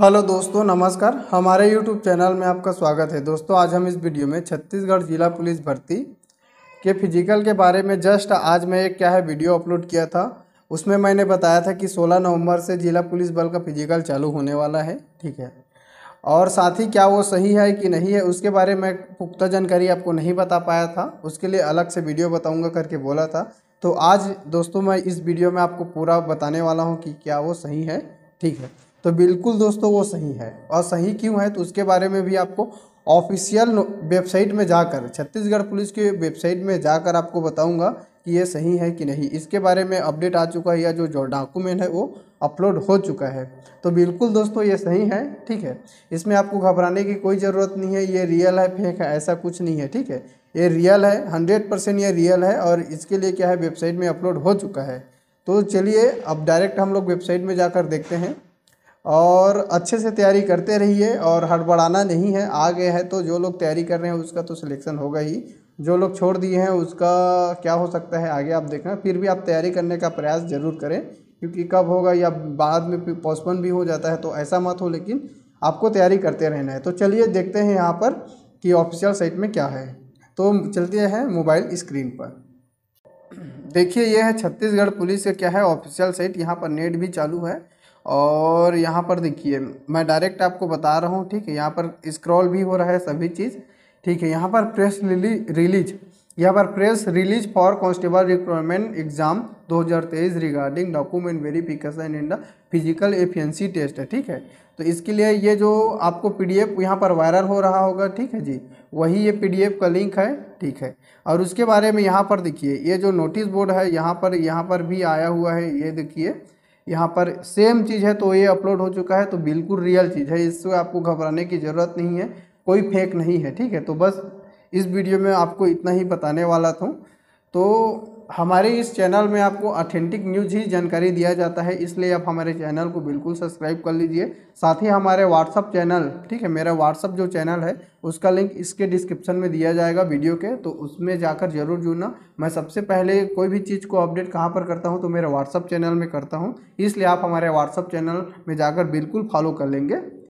hello दोस्तों नमस्कार हमारे यूट्यूब चैनल में आपका स्वागत है दोस्तों आज हम इस वीडियो में छत्तीसगढ़ जिला पुलिस भर्ती के फिजिकल के बारे में जस्ट आज मैं एक क्या है वीडियो अपलोड किया था उसमें मैंने बताया था कि 16 नवंबर से जिला पुलिस बल का फिजिकल चालू होने वाला है ठीक है और साथ ही क्या वो सही है कि नहीं है उसके बारे में पुख्ता जानकारी आपको नहीं बता पाया था उसके लिए अलग से वीडियो बताऊँगा करके बोला था तो आज दोस्तों मैं इस वीडियो में आपको पूरा बताने वाला हूँ कि क्या वो सही है ठीक है तो बिल्कुल दोस्तों वो सही है और सही क्यों है तो उसके बारे में भी आपको ऑफिशियल वेबसाइट में जाकर छत्तीसगढ़ पुलिस की वेबसाइट में जाकर आपको बताऊंगा कि ये सही है कि नहीं इसके बारे में अपडेट आ चुका है या जो जो डॉक्यूमेंट है वो अपलोड हो चुका है तो बिल्कुल दोस्तों ये सही है ठीक है इसमें आपको घबराने की कोई ज़रूरत नहीं है ये रियल है फेंक है ऐसा कुछ नहीं है ठीक है ये रियल है हंड्रेड परसेंट ये रियल है और इसके लिए क्या है वेबसाइट में अपलोड हो चुका है तो चलिए अब डायरेक्ट हम लोग वेबसाइट में जाकर देखते हैं और अच्छे से तैयारी करते रहिए और हड़बड़ाना नहीं है आ गए हैं तो जो लोग तैयारी कर रहे हैं उसका तो सिलेक्शन होगा ही जो लोग छोड़ दिए हैं उसका क्या हो सकता है आगे आप देखना फिर भी आप तैयारी करने का प्रयास ज़रूर करें क्योंकि कब होगा या बाद में पोस्टपोन भी हो जाता है तो ऐसा मत हो लेकिन आपको तैयारी करते रहना है तो चलिए देखते हैं यहाँ पर कि ऑफिशियल साइट में क्या है तो चलते हैं मोबाइल स्क्रीन पर देखिए यह है छत्तीसगढ़ पुलिस का क्या है ऑफिशियल साइट यहाँ पर नेट भी चालू है और यहाँ पर देखिए मैं डायरेक्ट आपको बता रहा हूँ ठीक है यहाँ पर स्क्रॉल भी हो रहा है सभी चीज़ ठीक है यहाँ पर प्रेस रिलीज यहाँ पर press release for constable recruitment exam 2023 regarding document verification in the physical efficiency test है ठीक है तो इसके लिए ये जो आपको पीडीएफ यहाँ पर वायरल हो रहा होगा ठीक है जी वही ये पीडीएफ का लिंक है ठीक है और उसके बारे में यहाँ पर देखिए ये जो नोटिस बोर्ड है यहाँ पर यहाँ पर भी आया हुआ है ये देखिए यहाँ पर सेम चीज़ है तो ये अपलोड हो चुका है तो बिल्कुल रियल चीज़ है इससे आपको घबराने की ज़रूरत नहीं है कोई फेक नहीं है ठीक है तो बस इस वीडियो में आपको इतना ही बताने वाला था तो हमारे इस चैनल में आपको ऑथेंटिक न्यूज ही जानकारी दिया जाता है इसलिए आप हमारे चैनल को बिल्कुल सब्सक्राइब कर लीजिए साथ ही हमारे व्हाट्सअप चैनल ठीक है मेरा व्हाट्सअप जो चैनल है उसका लिंक इसके डिस्क्रिप्शन में दिया जाएगा वीडियो के तो उसमें जाकर जरूर जुड़ना मैं सबसे पहले कोई भी चीज़ को अपडेट कहाँ पर करता हूँ तो मेरे व्हाट्सअप चैनल में करता हूँ इसलिए आप हमारे व्हाट्सअप चैनल में जाकर बिल्कुल फॉलो कर लेंगे